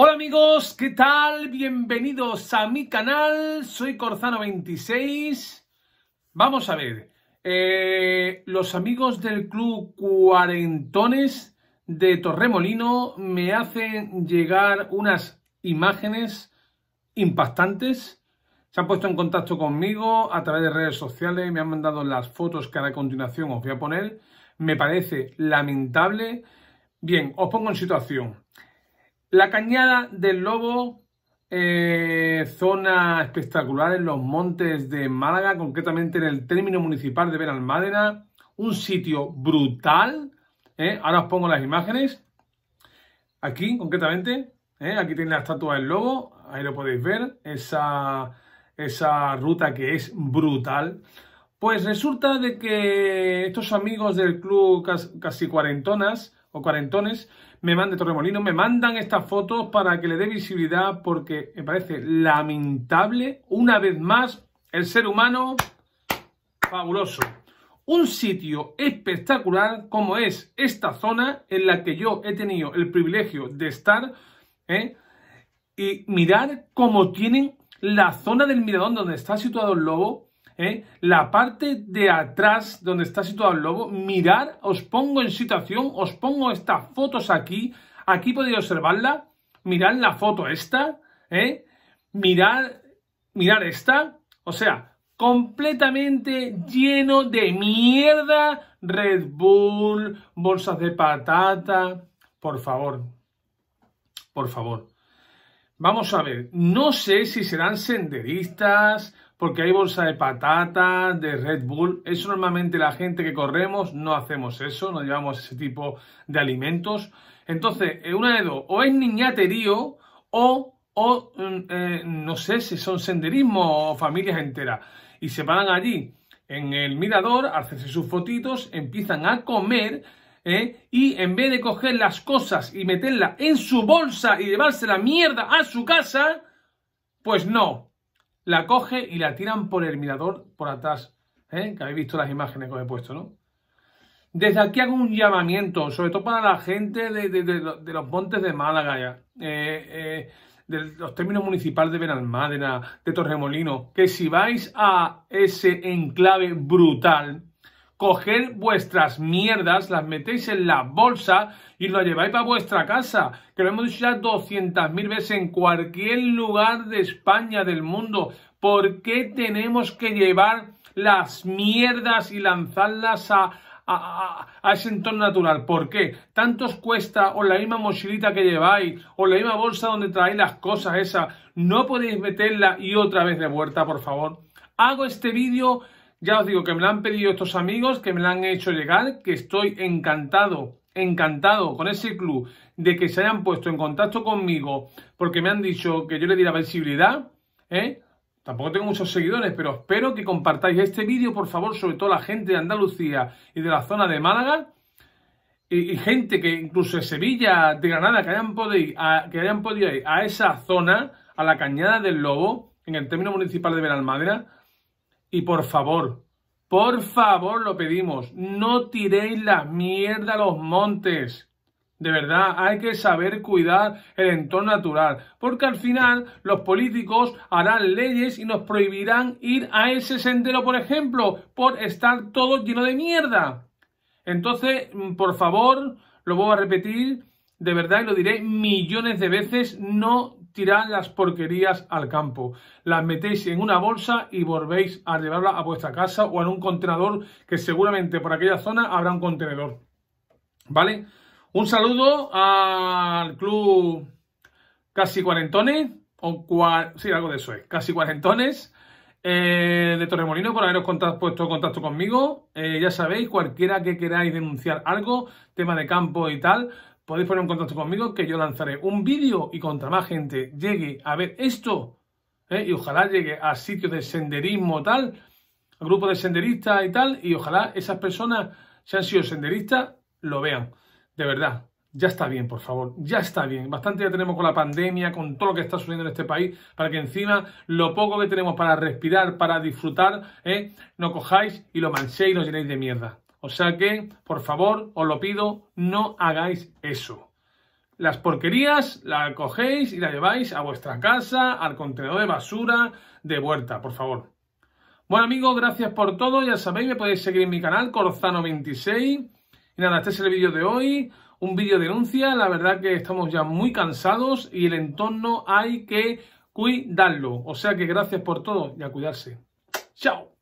Hola amigos, ¿qué tal? Bienvenidos a mi canal, soy Corzano26. Vamos a ver, eh, los amigos del Club Cuarentones de Torremolino me hacen llegar unas imágenes impactantes. Se han puesto en contacto conmigo a través de redes sociales, me han mandado las fotos que a continuación os voy a poner. Me parece lamentable. Bien, os pongo en situación. La cañada del Lobo, eh, zona espectacular en los montes de Málaga, concretamente en el término municipal de Benalmádena, un sitio brutal. Eh. Ahora os pongo las imágenes. Aquí, concretamente, eh, aquí tiene la estatua del Lobo, ahí lo podéis ver, esa, esa ruta que es brutal. Pues resulta de que estos amigos del club casi cuarentonas o cuarentones me mande Torremolino, me mandan estas fotos para que le dé visibilidad porque me parece lamentable, una vez más, el ser humano fabuloso. Un sitio espectacular como es esta zona en la que yo he tenido el privilegio de estar ¿eh? y mirar cómo tienen la zona del mirador donde está situado el lobo ¿eh? la parte de atrás donde está situado el lobo, mirar, os pongo en situación, os pongo estas fotos aquí, aquí podéis observarla, mirad la foto esta, ¿eh? mirar mirar esta, o sea, completamente lleno de mierda, Red Bull, bolsas de patata, por favor, por favor. Vamos a ver, no sé si serán senderistas, porque hay bolsa de patatas, de Red Bull. Eso normalmente la gente que corremos no hacemos eso, no llevamos ese tipo de alimentos. Entonces, eh, una de dos, o es niñaterío o, mm, eh, no sé si son senderismo o familias enteras. Y se paran allí en el mirador, hacerse sus fotitos, empiezan a comer ¿eh? y en vez de coger las cosas y meterlas en su bolsa y llevarse la mierda a su casa, pues no. La coge y la tiran por el mirador por atrás. ¿eh? Que habéis visto las imágenes que os he puesto, ¿no? Desde aquí hago un llamamiento, sobre todo para la gente de, los montes de Málaga, eh, de los términos municipales de Benalmádena, de Torremolino, que si vais a ese enclave brutal, coged vuestras mierdas, las metéis en la bolsa y lo lleváis para vuestra casa. Que lo hemos dicho ya 200.000 veces en cualquier lugar de España, del mundo. ¿Por qué tenemos que llevar las mierdas y lanzarlas a, a, a, ese entorno natural. ¿Por qué? Tanto os cuesta, o la misma mochilita que lleváis, o la misma bolsa donde traéis las cosas esas, no podéis meterla y otra vez de vuelta, por favor. Hago este vídeo ya os digo que me lo han pedido estos amigos, que me lo han hecho llegar, que estoy encantado, encantado con ese club de que se hayan puesto en contacto conmigo porque me han dicho que yo le la visibilidad, ¿eh? Tampoco tengo muchos seguidores, pero espero que compartáis este vídeo, por favor, sobre todo la gente de Andalucía y de la zona de Málaga, y, gente que incluso de Sevilla, de Granada, que hayan, podido, que hayan podido ir a esa zona, a la Cañada del Lobo, en el término municipal de Benalmádena, y por favor, por favor lo pedimos, no tiréis la mierda a los montes. De verdad, hay que saber cuidar el entorno natural, porque al final los políticos harán leyes y nos prohibirán ir a ese sendero, por ejemplo, por estar todo lleno de mierda. Entonces, mm, por favor, lo voy a repetir, de verdad, y lo diré millones de veces, no tirar las porquerías al campo. Las metéis en una bolsa y volvéis a llevarla a vuestra casa o en un contenedor que seguramente por aquella zona habrá un contenedor. ¿Vale? Un saludo al club casi cuarentones, o sí, algo de eso es, casi cuarentones. Eh, de Torremolino por haberos puesto contacto conmigo. Eh, ya sabéis, cualquiera que queráis denunciar algo, tema de campo y tal, podéis poner en contacto conmigo que yo lanzaré un vídeo y contra más gente llegue a ver esto, ¿eh? y ojalá llegue a sitios de senderismo tal, a grupos de senderistas y tal, y ojalá esas personas, si han sido senderistas, lo vean. De verdad, ya está bien, por favor, ya está bien. Bastante ya tenemos con la pandemia, con todo lo que está sucediendo en este país, para que encima lo poco que tenemos para respirar, para disfrutar, ¿eh? no cojáis y lo manchéis y lo llenéis de mierda. O sea que, por favor, os lo pido, no hagáis eso. Las porquerías las cogéis y las lleváis a vuestra casa, al contenedor de basura, de vuelta, por favor. Bueno amigos, gracias por todo. Ya sabéis, me podéis seguir en mi canal Corzano26. Y nada, este es el vídeo de hoy. Un vídeo de denuncia. La verdad que estamos ya muy cansados y el entorno hay que cuidarlo. O sea que gracias por todo y a cuidarse. Chao.